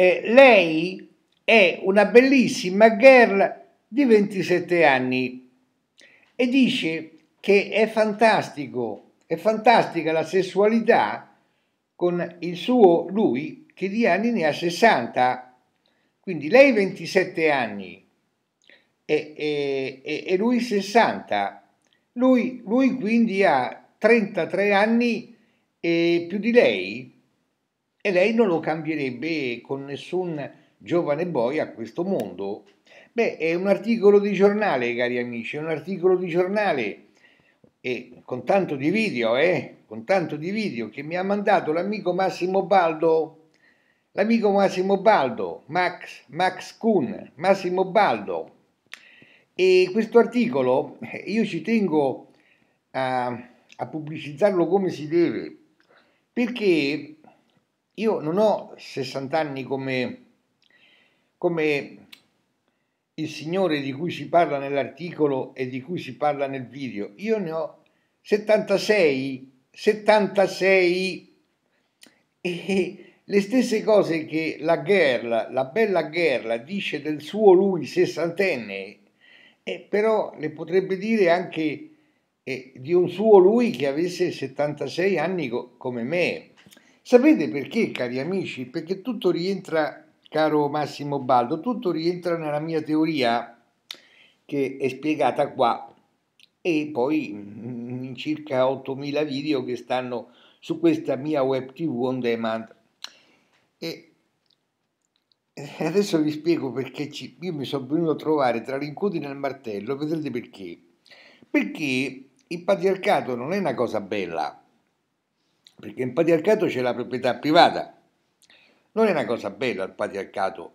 eh, lei è una bellissima girl di 27 anni e dice che è fantastico, è fantastica la sessualità con il suo lui che di anni ne ha 60. Quindi lei 27 anni e, e, e lui 60. Lui, lui quindi ha 33 anni e più di lei e lei non lo cambierebbe con nessun giovane boia a questo mondo. Beh, è un articolo di giornale, cari amici, è un articolo di giornale e con tanto di video, eh, con tanto di video che mi ha mandato l'amico Massimo Baldo, l'amico Massimo Baldo, Max, Max Kuhn, Massimo Baldo. E questo articolo eh, io ci tengo a, a pubblicizzarlo come si deve, perché io non ho 60 anni come, come il Signore di cui si parla nell'articolo e di cui si parla nel video, io ne ho 76, 76 e le stesse cose che la Gerla, la bella Gerla, dice del suo lui sessantenne, eh, però le potrebbe dire anche eh, di un suo lui che avesse 76 anni co come me. Sapete perché, cari amici? Perché tutto rientra, caro Massimo Baldo, tutto rientra nella mia teoria che è spiegata qua e poi mm, in circa 8.000 video che stanno su questa mia web tv on demand. E adesso vi spiego perché ci, io mi sono venuto a trovare tra l'incudine e il martello, vedrete perché. Perché il patriarcato non è una cosa bella, perché in patriarcato c'è la proprietà privata. Non è una cosa bella il patriarcato.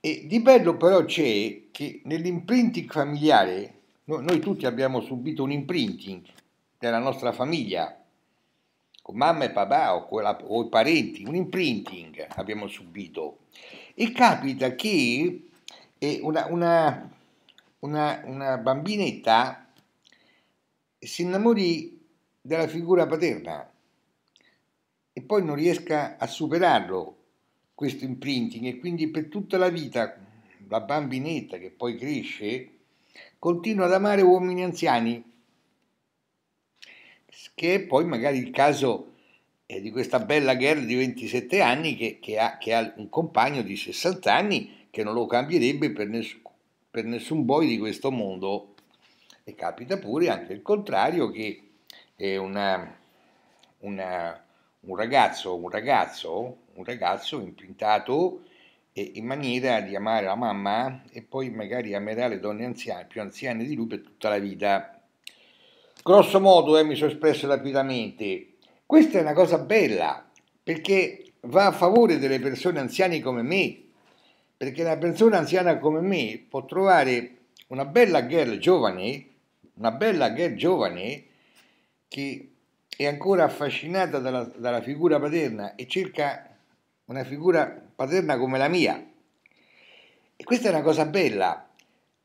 E di bello però c'è che nell'imprinting familiare, noi tutti abbiamo subito un imprinting della nostra famiglia, con mamma e papà o, con la, o i parenti, un imprinting abbiamo subito. E capita che eh, una, una, una, una bambinetta si innamori della figura paterna e poi non riesca a superarlo questo imprinting e quindi per tutta la vita la bambinetta che poi cresce continua ad amare uomini anziani, che è poi magari il caso eh, di questa bella girl di 27 anni che, che, ha, che, ha, un compagno di 60 anni che non lo cambierebbe per, ness- per nessun boy di questo mondo. E capita pure anche il contrario che è una, una un ragazzo un ragazzo, un ragazzo imprintato in maniera di amare la mamma e poi magari amerà le donne anziane, più anziane di lui per tutta la vita. Grosso modo eh, mi sono espresso rapidamente. Questa è una cosa bella perché va a favore delle persone anziane come me, perché una persona anziana come me può trovare una bella girl giovane, una bella girl giovane che è ancora affascinata dalla, dalla figura paterna e cerca una figura paterna come la mia. E questa è una cosa bella,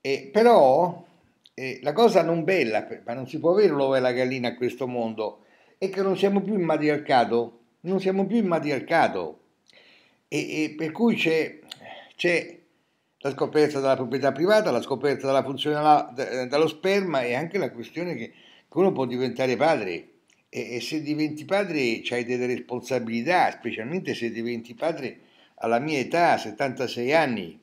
eh, però eh, la cosa non bella, ma non si può avere l'uovo e la gallina a questo mondo, è che non siamo più in matriarcato, non siamo più in matriarcato, e, e per cui c'è, c'è, la scoperta della proprietà privata, la scoperta della funzione dello sperma e anche la questione che, che uno può diventare padre e, e se diventi padre hai delle responsabilità, specialmente se diventi padre alla mia età, 76 anni.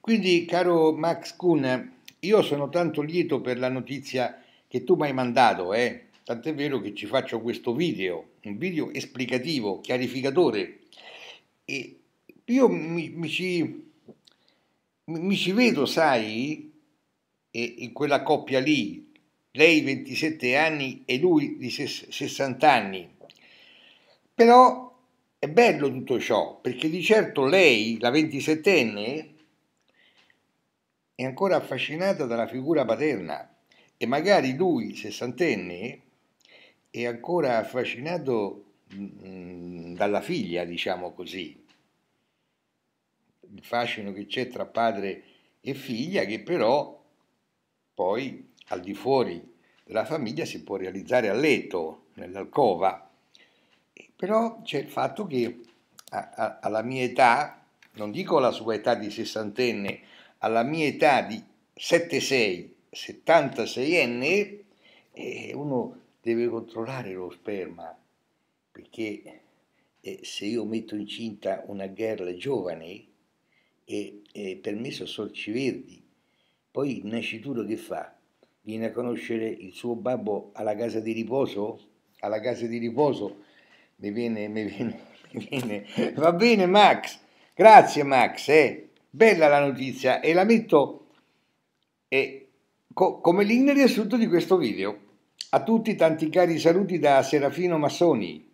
Quindi, caro Max Kuhn, io sono tanto lieto per la notizia che tu mi hai mandato, eh? tant'è vero che ci faccio questo video, un video esplicativo, chiarificatore. E io mi, mi, ci, mi, mi ci, vedo, sai, in quella coppia lì, lei 27 anni e lui di 60 anni. Però è bello tutto ciò, perché di certo lei, la 27enne, è ancora affascinata dalla figura paterna e magari lui, sessantenne, è ancora affascinato mh, dalla figlia, diciamo così. Il fascino che c'è tra padre e figlia che però poi al di fuori della famiglia si può realizzare a letto, nell'alcova. Però c'è il fatto che a, a, alla mia età, non dico la sua età di sessantenne, alla mia età di 76, 76enne, eh, uno deve controllare lo sperma, perché eh, se io metto incinta una girl giovane, eh, per me sono sorci verdi, poi il nascituro che fa? viene a conoscere il suo babbo alla casa di riposo, alla casa di riposo, mi viene, mi viene, mi viene. va bene Max, grazie Max, eh. bella la notizia e la metto eh, co- come linea riassunto di questo video. A tutti tanti cari saluti da Serafino Massoni.